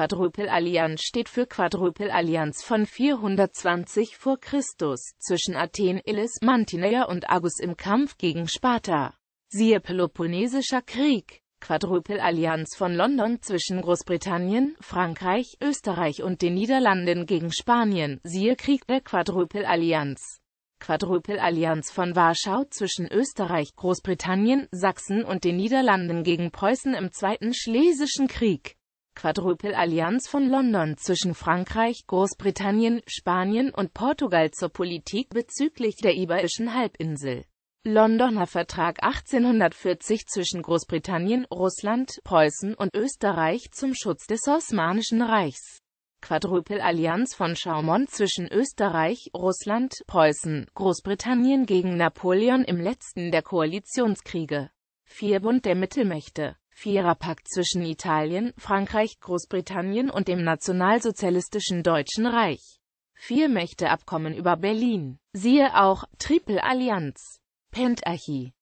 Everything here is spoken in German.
Quadruple Allianz steht für Quadrupelallianz von 420 vor Christus zwischen Athen, Illes, Mantinea und Agus im Kampf gegen Sparta. Siehe Peloponnesischer Krieg. Quadrupelallianz von London zwischen Großbritannien, Frankreich, Österreich und den Niederlanden gegen Spanien. Siehe Krieg der Quadrupelallianz. Quadrupelallianz von Warschau zwischen Österreich, Großbritannien, Sachsen und den Niederlanden gegen Preußen im Zweiten Schlesischen Krieg. Quadrupelallianz von London zwischen Frankreich, Großbritannien, Spanien und Portugal zur Politik bezüglich der Iberischen Halbinsel. Londoner Vertrag 1840 zwischen Großbritannien, Russland, Preußen und Österreich zum Schutz des Osmanischen Reichs. Quadrupelallianz von Chaumont zwischen Österreich, Russland, Preußen, Großbritannien gegen Napoleon im letzten der Koalitionskriege. Vierbund der Mittelmächte Viererpack zwischen Italien, Frankreich, Großbritannien und dem nationalsozialistischen Deutschen Reich. Vier Mächteabkommen über Berlin. Siehe auch Triple Allianz. Pentarchie